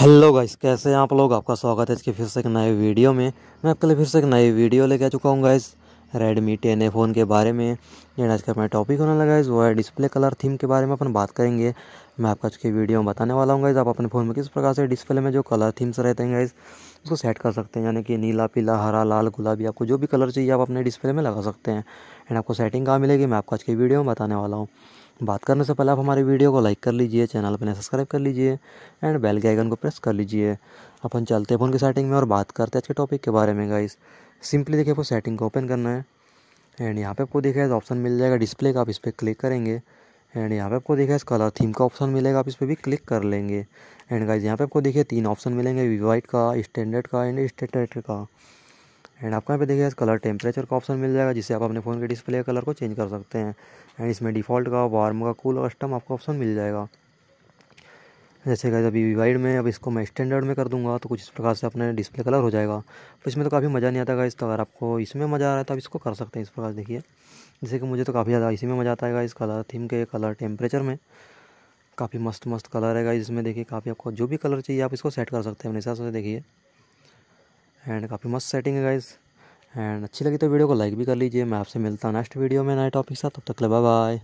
hello guys कैसे हैं आप लोग आपका स्वागत है इसके फिर से एक नए वीडियो में मैं आपके लिए फिर से एक नई वीडियो लेके आ चुका हूँ guys Redmi ten A phone के बारे में एंड आज का मेरा टॉपिक होने लगा इस वो है डिस्प्ले कलर थीम के बारे में अपन बात करेंगे मैं आपको आज के वीडियो में बताने वाला हूँ गाइस आप अपने फ़ोन में किस प्रकार से डिस्प्ले में जो कलर थीम्स रहते हैं गाइज़ उसको सेट कर सकते हैं यानी कि नीला पीला हरा लाल गुलाबी आपको जो भी कलर चाहिए आप अपने डिस्प्ले में लगा सकते हैं एंड आपको सेटिंग कहाँ मिलेगी मैं आपको आज की वीडियो में बताने वाला हूँ बात करने से पहले आप हमारे वीडियो को लाइक कर लीजिए चैनल पर सब्सक्राइब कर लीजिए एंड बेल के आइकन को प्रेस कर लीजिए अपन चलते फ़ोन की सेटिंग में और बात करते हैं आज के टॉपिक के बारे में गाइस सिंपली देखिए आपको सेटिंग को ओपन करना है एंड यहाँ पे आपको देखा है ऑप्शन मिल जाएगा डिस्प्ले का आप इस पर क्लिक करेंगे एंड यहाँ पे आपको देखा है कलर थीम का ऑप्शन मिलेगा आप इस पर भी क्लिक कर लेंगे एंड गाइज यहाँ पे आपको देखिए तीन ऑप्शन मिलेंगे वाइट का स्टैंडर्ड का एंड स्टेटर्ड का एंड आपको यहाँ पे देखिए कलर टेम्परेचर का ऑप्शन मिल जाएगा जिससे आप अपने फ़ोन के डिस्प्ले कलर को चेंज कर सकते हैं एंड इसमें डिफ़ॉल्ट का वार्म का कूल और कस्टम आपको ऑप्शन मिल जाएगा जैसे कि अभी वाइड में अब इसको मैं स्टैंडर्ड में कर दूंगा तो कुछ इस प्रकार से अपने डिस्प्ले कलर हो जाएगा तो इसमें तो काफ़ी मज़ा नहीं आता इस तो अगर आपको इसमें मज़ा आ रहा है तो आप इसको कर सकते हैं इस प्रकार देखिए जैसे कि मुझे तो काफ़ी ज़्यादा इसी में मज़ा आता है इस कलर थीम के कलर टेम्परेचर में काफ़ी मस्त मस्त कलर है इसमें देखिए काफ़ी आपको जो भी कलर चाहिए आप इसको सेट कर सकते हैं अपने हिसाब से देखिए एंड काफ़ी मस्त सेटिंग है गाइज़ एंड अच्छी लगी तो वीडियो को लाइक भी कर लीजिए मैं आपसे मिलता हूँ नेक्स्ट वीडियो में नए टॉपिक साथ तब तक ले बाय